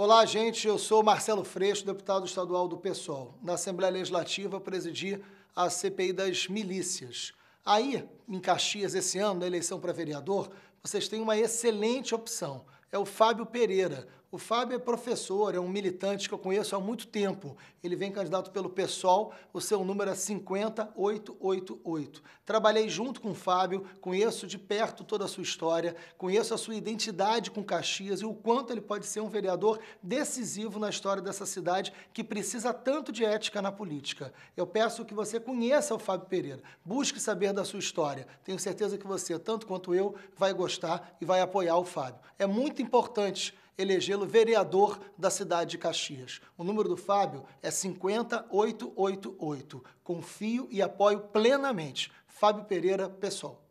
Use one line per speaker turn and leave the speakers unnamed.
Olá, gente. Eu sou Marcelo Freixo, deputado estadual do PSOL. Na Assembleia Legislativa, presidi a CPI das milícias. Aí, em Caxias, esse ano, na eleição para vereador, vocês têm uma excelente opção. É o Fábio Pereira, o Fábio é professor, é um militante que eu conheço há muito tempo. Ele vem candidato pelo PSOL, o seu número é 50888. Trabalhei junto com o Fábio, conheço de perto toda a sua história, conheço a sua identidade com Caxias e o quanto ele pode ser um vereador decisivo na história dessa cidade que precisa tanto de ética na política. Eu peço que você conheça o Fábio Pereira, busque saber da sua história. Tenho certeza que você, tanto quanto eu, vai gostar e vai apoiar o Fábio. É muito importante elegê-lo vereador da cidade de Caxias. O número do Fábio é 50888. Confio e apoio plenamente. Fábio Pereira, pessoal.